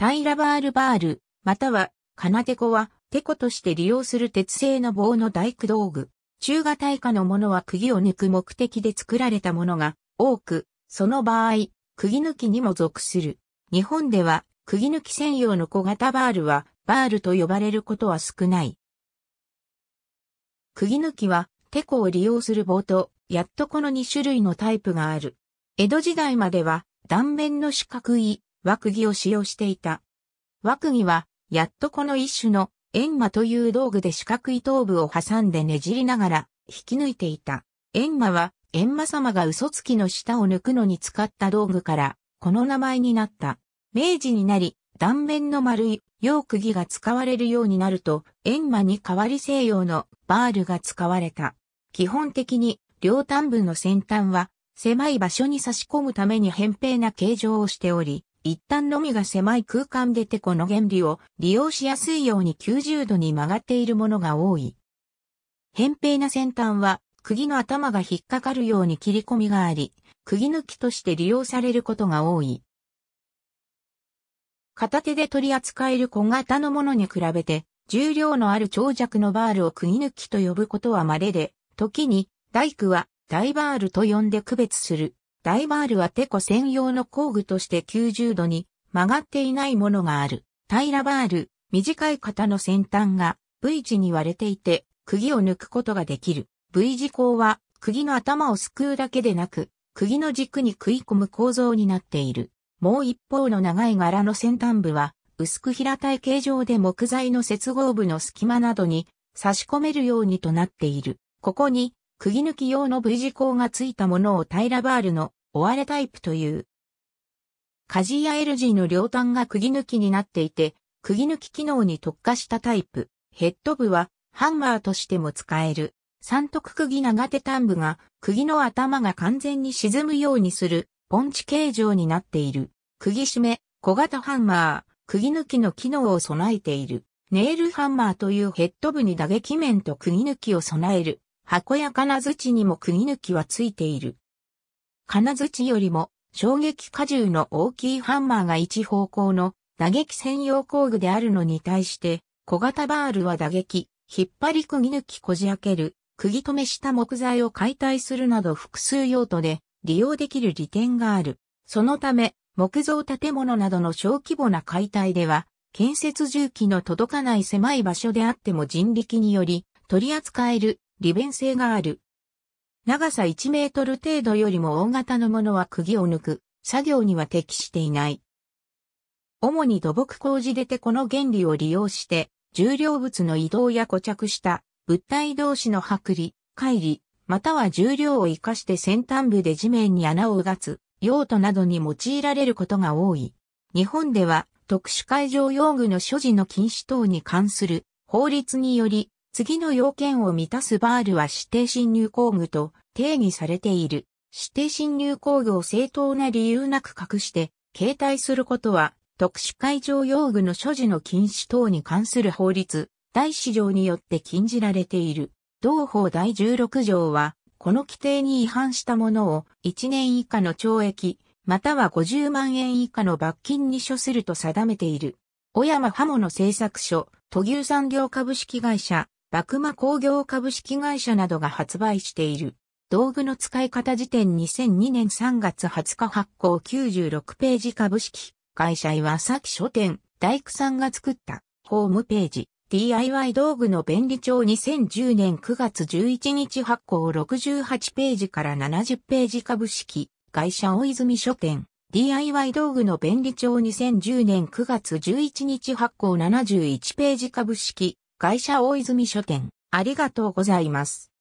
タイラバールバール、または、金手コは、テコとして利用する鉄製の棒の大工道具。中型以下のものは釘を抜く目的で作られたものが多く、その場合、釘抜きにも属する。日本では、釘抜き専用の小型バールは、バールと呼ばれることは少ない。釘抜きは、テコを利用する棒と、やっとこの2種類のタイプがある。江戸時代までは、断面の四角い、枠木を使用していた。枠木は、やっとこの一種の、閻魔という道具で四角い頭部を挟んでねじりながら、引き抜いていた。閻魔は、閻魔様が嘘つきの舌を抜くのに使った道具から、この名前になった。明治になり、断面の丸い、洋釘が使われるようになると、閻魔に代わり西洋のバールが使われた。基本的に、両端部の先端は、狭い場所に差し込むために扁平な形状をしており、一旦のみが狭い空間でてこの原理を利用しやすいように90度に曲がっているものが多い。扁平な先端は釘の頭が引っかかるように切り込みがあり、釘抜きとして利用されることが多い。片手で取り扱える小型のものに比べて、重量のある長尺のバールを釘抜きと呼ぶことは稀で、時に、大工は大バールと呼んで区別する。ダイバールはテコ専用の工具として90度に曲がっていないものがある。平バール、短い型の先端が V 字に割れていて、釘を抜くことができる。V 字工は、釘の頭をすくうだけでなく、釘の軸に食い込む構造になっている。もう一方の長い柄の先端部は、薄く平たい形状で木材の接合部の隙間などに差し込めるようにとなっている。ここに釘抜き用の V 字工がついたものを平らバールの追われタイプという。舵や L 字の両端が釘抜きになっていて、釘抜き機能に特化したタイプ。ヘッド部はハンマーとしても使える。三徳釘長手端部が釘の頭が完全に沈むようにするポンチ形状になっている。釘締め、小型ハンマー、釘抜きの機能を備えている。ネイルハンマーというヘッド部に打撃面と釘抜きを備える箱や金槌にも釘抜きはついている。金槌よりも衝撃荷重の大きいハンマーが一方向の打撃専用工具であるのに対して小型バールは打撃、引っ張り釘抜きこじ開ける、釘止めした木材を解体するなど複数用途で利用できる利点がある。そのため、木造建物などの小規模な解体では、建設重機の届かない狭い場所であっても人力により取り扱える利便性がある。長さ1メートル程度よりも大型のものは釘を抜く、作業には適していない。主に土木工事でてこの原理を利用して、重量物の移動や固着した物体同士の剥離、乖離、または重量を活かして先端部で地面に穴をうがつ用途などに用いられることが多い。日本では特殊会場用具の所持の禁止等に関する法律により次の要件を満たすバールは指定侵入工具と定義されている。指定侵入工具を正当な理由なく隠して携帯することは特殊会場用具の所持の禁止等に関する法律、第四条によって禁じられている。同法第16条は、この規定に違反したものを1年以下の懲役、または50万円以下の罰金に処すると定めている。小山刃物製作所、都牛産業株式会社、幕間工業株式会社などが発売している。道具の使い方辞典2002年3月20日発行96ページ株式会社岩崎書店大工さんが作ったホームページ DIY 道具の便利帳2010年9月11日発行68ページから70ページ株式会社大泉書店 DIY 道具の便利帳2010年9月11日発行71ページ株式会社大泉書店、ありがとうございます。